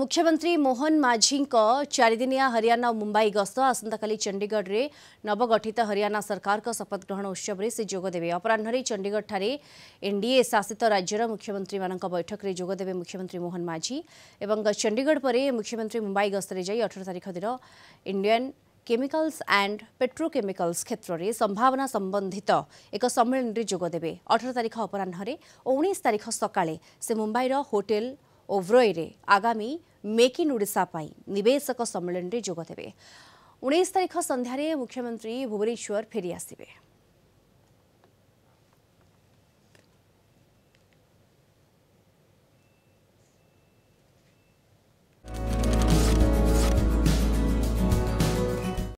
ମୁଖ୍ୟମନ୍ତ୍ରୀ ମୋହନ ମାଝୀଙ୍କ ଚାରିଦିନିଆ ହରିୟାଣା ଓ ମୁମ୍ବାଇ ଗସ୍ତ ଆସନ୍ତାକାଲି ଚଣ୍ଡିଗଡ଼ରେ ନବଗଠିତ ହରିୟାଣା ସରକାରଙ୍କ ଶପଥ ଗ୍ରହଣ ଉତ୍ସବରେ ସେ ଯୋଗଦେବେ ଅପରାହ୍ନରେ ଚଣ୍ଡିଗଡ଼ଠାରେ ଏନ୍ଡିଏ ଶାସିତ ରାଜ୍ୟର ମୁଖ୍ୟମନ୍ତ୍ରୀମାନଙ୍କ ବୈଠକରେ ଯୋଗଦେବେ ମୁଖ୍ୟମନ୍ତ୍ରୀ ମୋହନ ମାଝୀ ଏବଂ ଚଣ୍ଡିଗଡ଼ ପରେ ମୁଖ୍ୟମନ୍ତ୍ରୀ ମୁମ୍ବାଇ ଗସ୍ତରେ ଯାଇ ଅଠର ତାରିଖ ଦିନ ଇଣ୍ଡିଆନ୍ କେମିକାଲ୍ସ ଆଣ୍ଡ ପେଟ୍ରୋକେମିକାଲ୍ସ କ୍ଷେତ୍ରରେ ସମ୍ଭାବନା ସମ୍ବନ୍ଧିତ ଏକ ସମ୍ମିଳନୀରେ ଯୋଗଦେବେ ଅଠର ତାରିଖ ଅପରାହ୍ନରେ ଉଣେଇଶ ତାରିଖ ସକାଳେ ସେ ମୁମ୍ବାଇର ହୋଟେଲ ଓଭ୍ରଏରେ ଆଗାମୀ ମେକ୍ ଇନ୍ ଓଡ଼ିଶା ପାଇଁ ନିବେଶକ ସମ୍ମିଳନୀରେ ଯୋଗଦେବେ ଉଣେଇଶ ତାରିଖ ସନ୍ଧ୍ୟାରେ ମୁଖ୍ୟମନ୍ତ୍ରୀ ଭୁବନେଶ୍ୱର ଫେରିଆସିବେ